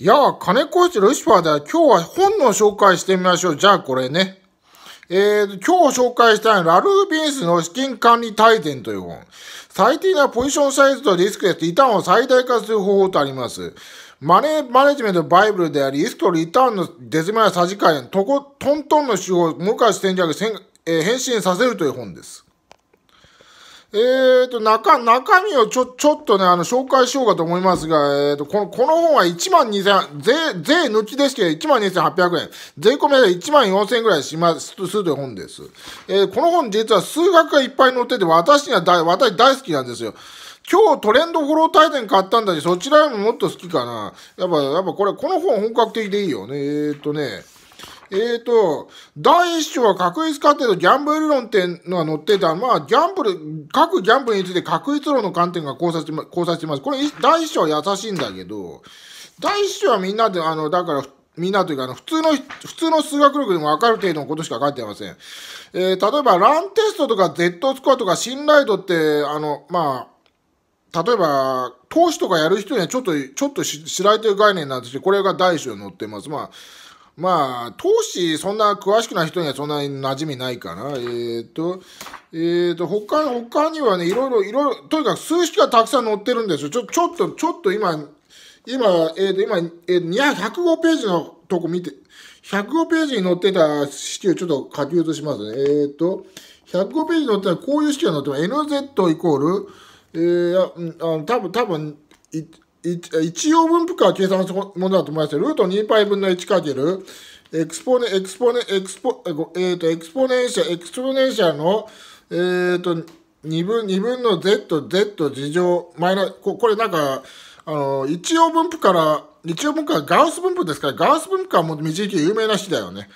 いや金子一ルシファーだ今日は本の紹介してみましょう。じゃあこれね。えー、今日紹介したいのは、ラルー・ビンスの資金管理大全という本。最低なポジションサイズとリスクやリターンを最大化する方法とあります。マネ、マネジメントバイブルであり、リスクとリターンのデズマやサジカ減、とこ、トントンの手法を無価値戦略、え変身させるという本です。えーと、中、中身をちょ、ちょっとね、あの、紹介しようかと思いますが、えーと、この、この本は1万2000、税、税抜きですけど、1万2800円。税込みで1万4000円ぐらいします、するという本です。えー、この本実は数学がいっぱい載ってて、私には大、私大好きなんですよ。今日トレンドフォロー大全買ったんだし、そちらよりももっと好きかな。やっぱ、やっぱこれ、この本本格的でいいよね。えーとね、えっ、ー、と、第1章は確率過程とギャンブル論っていうのは載ってた。まあ、ギャンブル、各ギャンブルについて確率論の観点が考察考察してます。これ、第1章は優しいんだけど、第1章はみんなで、あの、だから、みんなというか、あの、普通の、普通の数学力でも分かる程度のことしか書いてません。えー、例えば、ランテストとか Z スコアとか信頼度って、あの、まあ、例えば、投資とかやる人にはちょっと、ちょっと知られてる概念なんですけど、これが第一章に載ってます。まあ、まあ、投資、そんな詳しくない人にはそんなに馴染みないから、えっ、ー、と、えっ、ー、と、他、他にはね、いろいろ、いろいろ、とにかく数式がたくさん載ってるんですよ。ちょ、ちょっと、ちょっと今、今、えっ、ー、と、今、えー、105ページのとこ見て、105ページに載ってた式をちょっと書き写しますね。えっ、ー、と、105ページに載ってたこういう式が載ってます。NZ イコール、えー、あ多分、多分、一応分布か計算するものだと思いますルート2パイ分の1かける、エクスポネ、エクスポネ、エクスポ、えー、と、エクスポネンシャル、エクスポネンシャルの、えー、と、2分、二分の z、z 事乗、マイナこ、これなんか、あの、一応分布から、一応分布はガウス分布ですから、ガウス分布はもう導き有名な人だよね。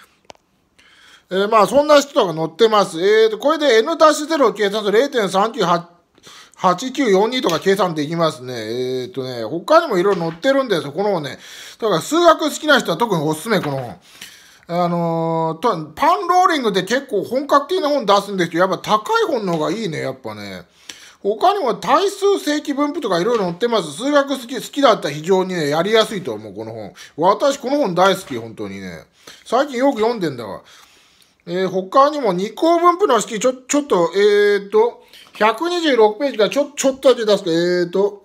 えー、まあ、そんな人が載ってます。えー、と、これで n 足し0を計算する0.398 8942とか計算できますね。えっ、ー、とね、他にもいろいろ載ってるんですよ。この本ね。だから数学好きな人は特におすすめ、この本。あのー、パンローリングって結構本格的な本出すんですけど、やっぱ高い本の方がいいね、やっぱね。他にも対数正規分布とかいろいろ載ってます。数学好き、好きだったら非常にね、やりやすいと思う、この本。私、この本大好き、本当にね。最近よく読んでんだわ。えー、他にも二項分布の式、ちょ、ちょっと、えーと、126ページからちょちょっとだけ出すと、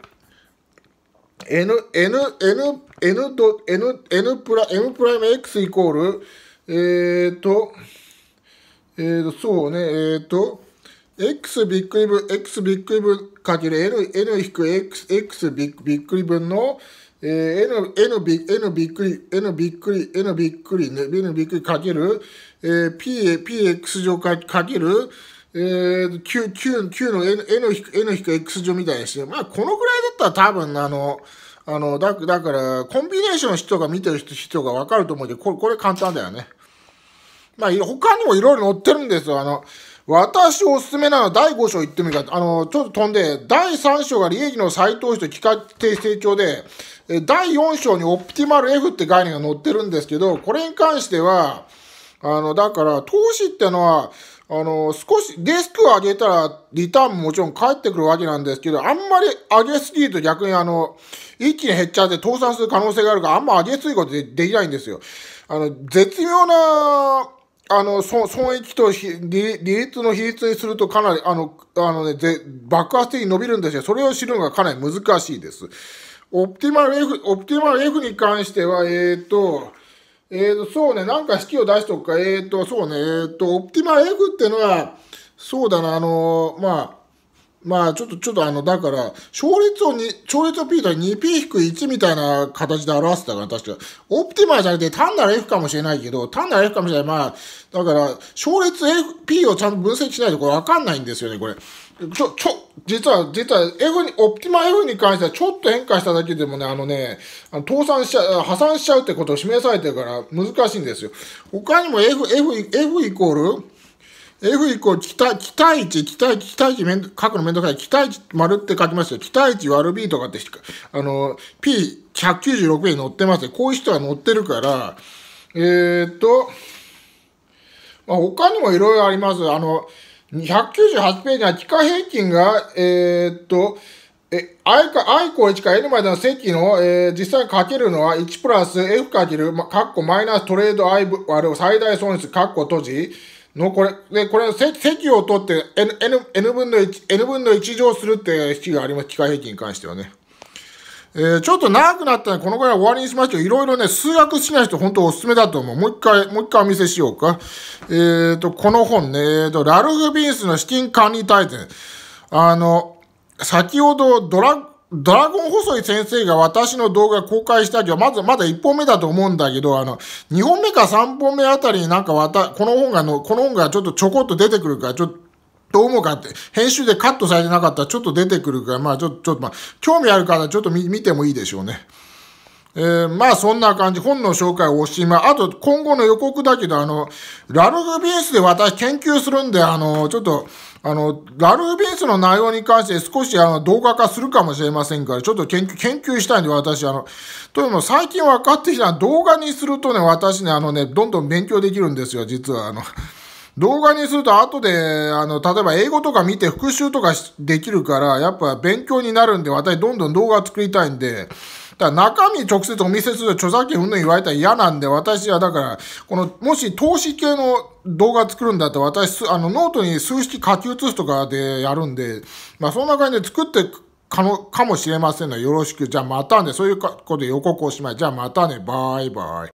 えーと、N、N、N、N と、N、N プラ、M プライム X イコール、えーと、えーと、そうね、えーと、X ビッグり分、X ビッグり分かける N、N 引く X、X ビッグり分の、えー、N、N び、N びっくり、N ビッグり、N ビッグり、N ビッグりかける、えー、P、PX 乗かける、えー、9, 9, の N, N, く N 引く X 乗みたいにして、まあ、このぐらいだったら多分、あの、あのだだから、コンビネーション人が見てる人が分かると思うけど、これこれ簡単だよね。まあ、他にもいろいろ載ってるんですよ。あの、私おすすめなの第5章行ってみるか。あの、ちょっと飛んで、第3章が利益の再投資と企画提成長で、第4章にオプティマル F って概念が載ってるんですけど、これに関しては、あの、だから、投資ってのは、あの、少しデスクを上げたら、リターンももちろん返ってくるわけなんですけど、あんまり上げすぎると逆にあの、一気に減っちゃって倒産する可能性があるから、あんま上げすぎることでできないんですよ。あの、絶妙な、あの、損益と利率の比率にするとかなり、あの、あのね、爆発的に伸びるんですよ。それを知るのがかなり難しいです。オプティマル F、オプティマル F に関しては、えっ、ー、と、えっ、ー、と、そうね、なんか式を出しとくか。えっ、ー、と、そうね、えっ、ー、と、オプティマ F ってのは、そうだな、あのまあ、まあちょっと、ちょっとあの、だから、勝率を2、勝率を P と 2P-1 みたいな形で表してたから、確か。オプティマーじゃなくて単なる F かもしれないけど、単なる F かもしれない。まあ、だから、勝率 F、P をちゃんと分析しないとこれわかんないんですよね、これ。ちょ、ちょ、実は、実は F に、オプティマ F に関してはちょっと変化しただけでもね、あのね、あの倒産しちゃう、破産しちゃうってことを示されてるから難しいんですよ。他にも F、F、F イコール、F イコール期待、期待値、期待値、期待値めん、書くのめんどくさい。期待値丸って書きますよ。期待値割る B とかって、あの、P196 円乗載ってますこういう人は載ってるから、えー、っと、まあ、他にもいろいろあります。あの、198ページは地下平均が、えー、っと、え、i か、i 項1か n までの積の、えー、実際かけるのは1プラス f かける、ま、かっこマイナストレード i 割る最大損失、かっこ閉じ、のこれ、で、これ、せ、席を取って N, N, N 分の1、N 分の1乗するって式があります。機械平均に関してはね。えー、ちょっと長くなったので、このぐらい終わりにしましょう。いろいろね、数学しない人、本当おすすめだと思う。もう一回、もう一回お見せしようか。えっ、ー、と、この本ね、えー、と、ラルフ・ビンスの資金管理大全。あの、先ほどドラッグ、ドラゴン細い先生が私の動画公開したけど、まずまだ1本目だと思うんだけど、あの、2本目か3本目あたりになんかわた、この本がの、この本がちょっとちょこっと出てくるから、ちょっと、どう思うかって、編集でカットされてなかったらちょっと出てくるから、まあちょっと、ちょっとまあ、興味ある方ちょっと見てもいいでしょうね。えー、まあそんな感じ、本の紹介をおしまい。あと今後の予告だけど、あの、ラルグビースで私研究するんで、あの、ちょっと、あの、ラルービンスの内容に関して少しあの動画化するかもしれませんから、ちょっと研究研究したいんで、私、あの、というのも最近分かってきた動画にするとね、私ね、あのね、どんどん勉強できるんですよ、実は。あの、動画にすると後で、あの、例えば英語とか見て復習とかできるから、やっぱ勉強になるんで、私どんどん動画作りたいんで、だから中身直接お見せする著作権うんぬん言われたら嫌なんで、私はだから、この、もし投資系の動画作るんだったら、私、あの、ノートに数式書き写すとかでやるんで、まあ、そんな感じで作ってかの、かもしれませんので、よろしく。じゃあまたね。そういうことで予告をしまい。じゃあまたね。バイバイ。